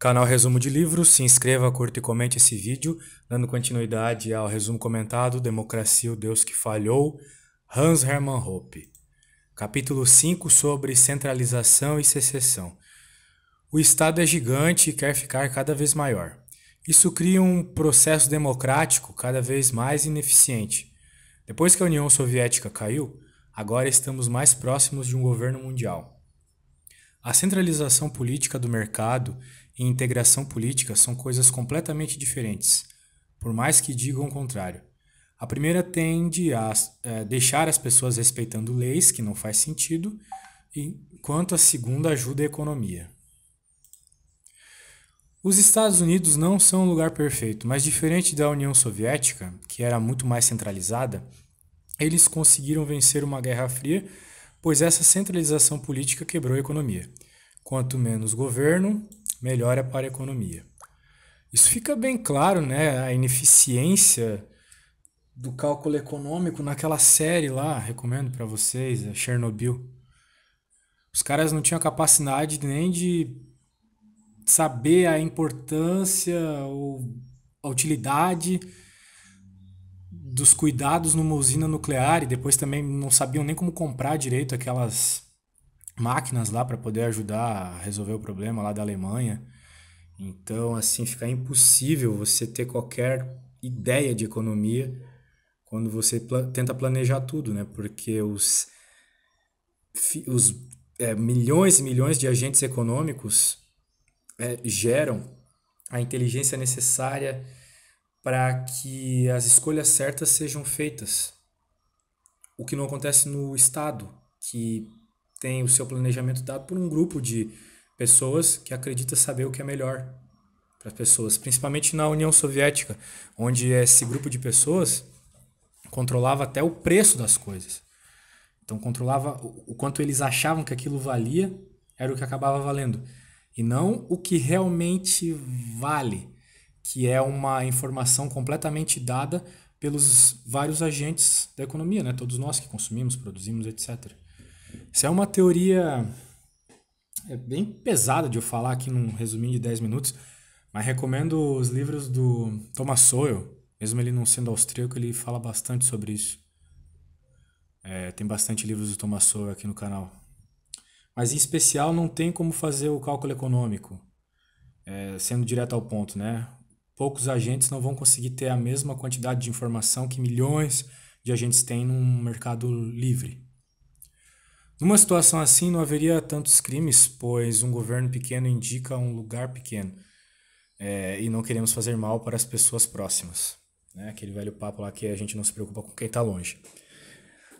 Canal Resumo de Livros, se inscreva, curta e comente esse vídeo, dando continuidade ao resumo comentado Democracia, o Deus que Falhou, Hans Hermann Hoppe. Capítulo 5 sobre centralização e secessão. O Estado é gigante e quer ficar cada vez maior. Isso cria um processo democrático cada vez mais ineficiente. Depois que a União Soviética caiu, agora estamos mais próximos de um governo mundial. A centralização política do mercado e integração política são coisas completamente diferentes, por mais que digam o contrário. A primeira tende a é, deixar as pessoas respeitando leis, que não faz sentido, enquanto a segunda ajuda a economia. Os Estados Unidos não são um lugar perfeito, mas diferente da União Soviética, que era muito mais centralizada, eles conseguiram vencer uma Guerra Fria, pois essa centralização política quebrou a economia. Quanto menos governo, melhora para a economia. Isso fica bem claro, né? A ineficiência do cálculo econômico naquela série lá, recomendo para vocês, é Chernobyl. Os caras não tinham capacidade nem de saber a importância ou a utilidade dos cuidados numa usina nuclear e depois também não sabiam nem como comprar direito aquelas máquinas lá para poder ajudar a resolver o problema lá da Alemanha. Então, assim, fica impossível você ter qualquer ideia de economia quando você tenta planejar tudo, né? Porque os, os é, milhões e milhões de agentes econômicos é, geram a inteligência necessária para que as escolhas certas sejam feitas. O que não acontece no Estado, que tem o seu planejamento dado por um grupo de pessoas que acredita saber o que é melhor para as pessoas, principalmente na União Soviética, onde esse grupo de pessoas controlava até o preço das coisas. Então controlava o quanto eles achavam que aquilo valia, era o que acabava valendo, e não o que realmente vale, que é uma informação completamente dada pelos vários agentes da economia, né? Todos nós que consumimos, produzimos, etc. Isso é uma teoria é bem pesada de eu falar aqui num resuminho de 10 minutos, mas recomendo os livros do Thomas Sowell, mesmo ele não sendo austríaco, ele fala bastante sobre isso. É, tem bastante livros do Thomas Sowell aqui no canal. Mas em especial não tem como fazer o cálculo econômico, é, sendo direto ao ponto, né? Poucos agentes não vão conseguir ter a mesma quantidade de informação que milhões de agentes têm num mercado livre. Numa situação assim, não haveria tantos crimes, pois um governo pequeno indica um lugar pequeno. É, e não queremos fazer mal para as pessoas próximas. Né? Aquele velho papo lá que a gente não se preocupa com quem está longe.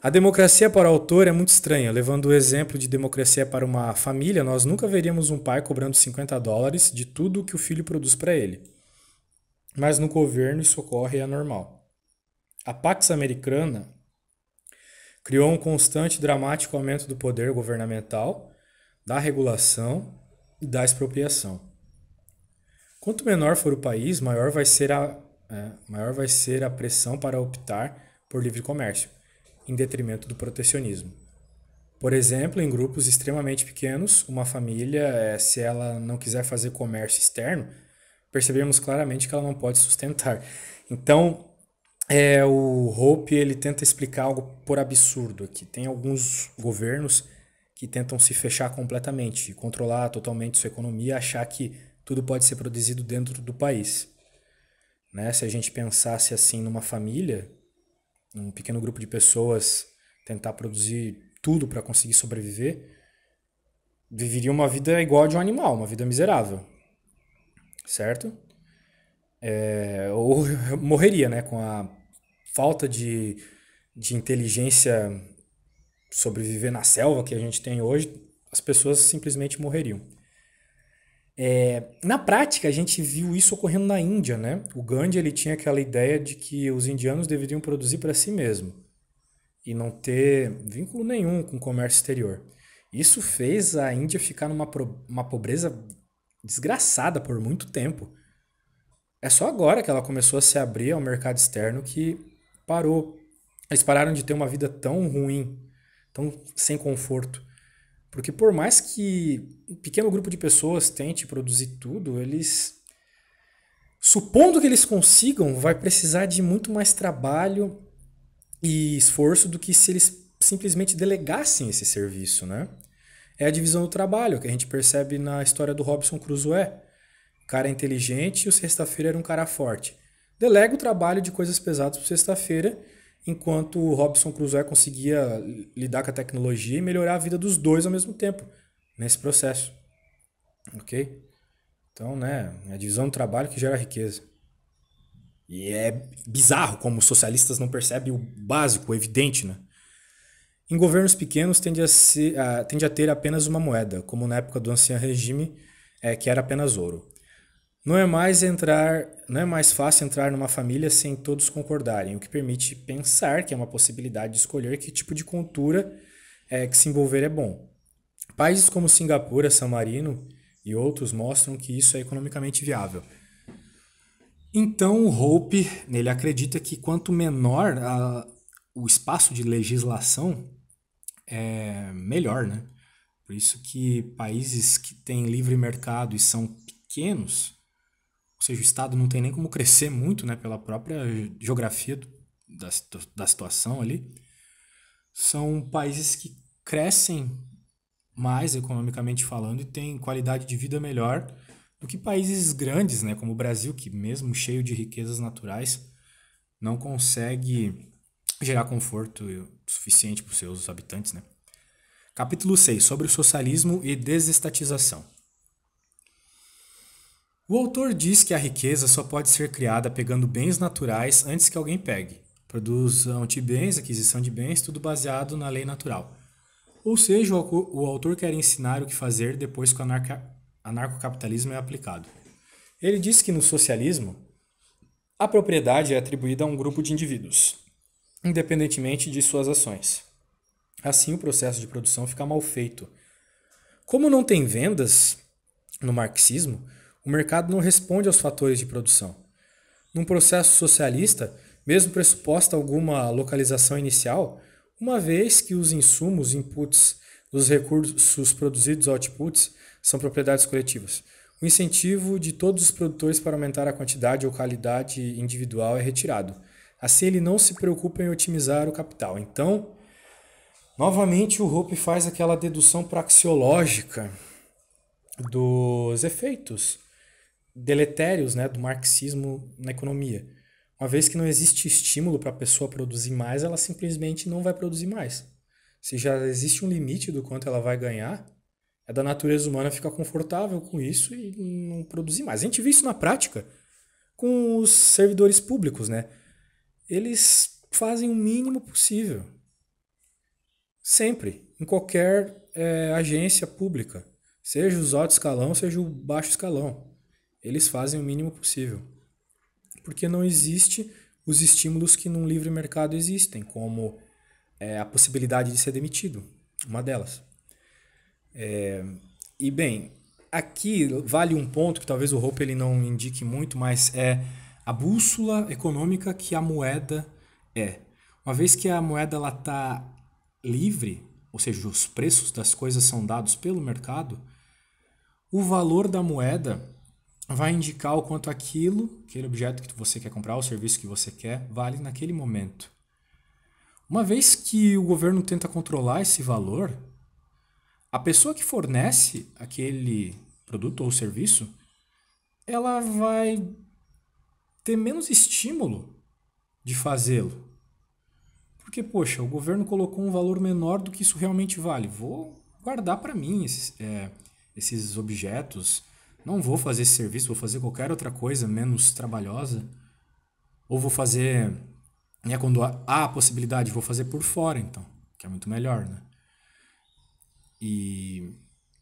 A democracia para o autor é muito estranha. Levando o exemplo de democracia para uma família, nós nunca veríamos um pai cobrando 50 dólares de tudo que o filho produz para ele. Mas no governo isso ocorre e é normal. A Pax Americana criou um constante dramático aumento do poder governamental, da regulação e da expropriação. Quanto menor for o país, maior vai ser a, é, maior vai ser a pressão para optar por livre comércio, em detrimento do protecionismo. Por exemplo, em grupos extremamente pequenos, uma família, é, se ela não quiser fazer comércio externo, percebemos claramente que ela não pode sustentar. Então, é, o Hope ele tenta explicar algo por absurdo aqui. Tem alguns governos que tentam se fechar completamente, controlar totalmente sua economia, achar que tudo pode ser produzido dentro do país. Né? Se a gente pensasse assim numa família, um pequeno grupo de pessoas tentar produzir tudo para conseguir sobreviver, viveria uma vida igual a de um animal, uma vida miserável, certo? É, ou morreria, né, com a falta de, de inteligência sobreviver na selva que a gente tem hoje, as pessoas simplesmente morreriam. É, na prática, a gente viu isso ocorrendo na Índia, né? O Gandhi ele tinha aquela ideia de que os indianos deveriam produzir para si mesmo e não ter vínculo nenhum com o comércio exterior. Isso fez a Índia ficar numa uma pobreza desgraçada por muito tempo. É só agora que ela começou a se abrir ao mercado externo que parou. Eles pararam de ter uma vida tão ruim, tão sem conforto. Porque por mais que um pequeno grupo de pessoas tente produzir tudo, eles supondo que eles consigam, vai precisar de muito mais trabalho e esforço do que se eles simplesmente delegassem esse serviço, né? É a divisão do trabalho que a gente percebe na história do Robson Crusoe. O cara é inteligente e o sexta-feira era um cara forte. Delega o trabalho de coisas pesadas para sexta-feira, enquanto o Robson Crusoe conseguia lidar com a tecnologia e melhorar a vida dos dois ao mesmo tempo, nesse processo. Ok? Então, né, é a divisão do trabalho que gera riqueza. E é bizarro como os socialistas não percebem o básico, o evidente, né? Em governos pequenos tende a, ser, a, ah, tende a ter apenas uma moeda, como na época do ancião regime, é, que era apenas ouro. Não é mais entrar, não é mais fácil entrar numa família sem todos concordarem, o que permite pensar que é uma possibilidade de escolher que tipo de cultura é, que se envolver é bom. Países como Singapura, San Marino e outros mostram que isso é economicamente viável. Então o Hope ele acredita que quanto menor a, o espaço de legislação, é melhor, né? Por isso que países que têm livre mercado e são pequenos seja, o Estado não tem nem como crescer muito, né, pela própria geografia do, da, da situação ali, são países que crescem mais economicamente falando e têm qualidade de vida melhor do que países grandes, né, como o Brasil, que mesmo cheio de riquezas naturais, não consegue gerar conforto suficiente para os seus habitantes, né? Capítulo 6, sobre o socialismo e desestatização. O autor diz que a riqueza só pode ser criada pegando bens naturais antes que alguém pegue. Produção de bens, aquisição de bens, tudo baseado na lei natural. Ou seja, o autor quer ensinar o que fazer depois que o anarca, anarcocapitalismo é aplicado. Ele diz que no socialismo, a propriedade é atribuída a um grupo de indivíduos, independentemente de suas ações. Assim, o processo de produção fica mal feito. Como não tem vendas no marxismo, o mercado não responde aos fatores de produção. Num processo socialista, mesmo pressuposta alguma localização inicial, uma vez que os insumos, inputs dos recursos produzidos, outputs, são propriedades coletivas. O incentivo de todos os produtores para aumentar a quantidade ou qualidade individual é retirado. Assim, ele não se preocupa em otimizar o capital. Então, novamente, o Hope faz aquela dedução praxeológica dos efeitos deletérios né, do marxismo na economia. Uma vez que não existe estímulo para a pessoa produzir mais, ela simplesmente não vai produzir mais. Se já existe um limite do quanto ela vai ganhar, é da natureza humana ficar confortável com isso e não produzir mais. A gente viu isso na prática com os servidores públicos, né? Eles fazem o mínimo possível. Sempre, em qualquer é, agência pública, seja os alto escalão, seja o baixo escalão. Eles fazem o mínimo possível. Porque não existe os estímulos que num livre mercado existem, como é, a possibilidade de ser demitido, uma delas. É, e bem, aqui vale um ponto que talvez o Hope ele não indique muito, mas é a bússola econômica que a moeda é. Uma vez que a moeda ela está livre, ou seja, os preços das coisas são dados pelo mercado, o valor da moeda vai indicar o quanto aquilo, aquele objeto que você quer comprar, o serviço que você quer, vale naquele momento. Uma vez que o governo tenta controlar esse valor, a pessoa que fornece aquele produto ou serviço, ela vai ter menos estímulo de fazê-lo. Porque, poxa, o governo colocou um valor menor do que isso realmente vale. Vou guardar para mim esses, é, esses objetos, não vou fazer esse serviço, vou fazer qualquer outra coisa menos trabalhosa, ou vou fazer, é quando há a possibilidade, vou fazer por fora então, que é muito melhor, né? E,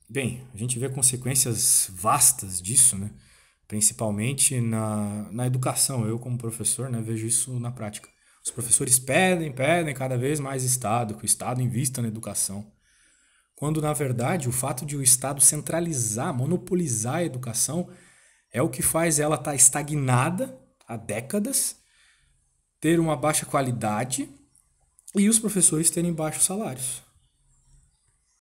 bem, a gente vê consequências vastas disso, né? Principalmente na, na educação, eu como professor né, vejo isso na prática. Os professores pedem, pedem cada vez mais Estado, que o Estado invista na educação quando na verdade o fato de o Estado centralizar, monopolizar a educação é o que faz ela estar tá estagnada há décadas, ter uma baixa qualidade e os professores terem baixos salários.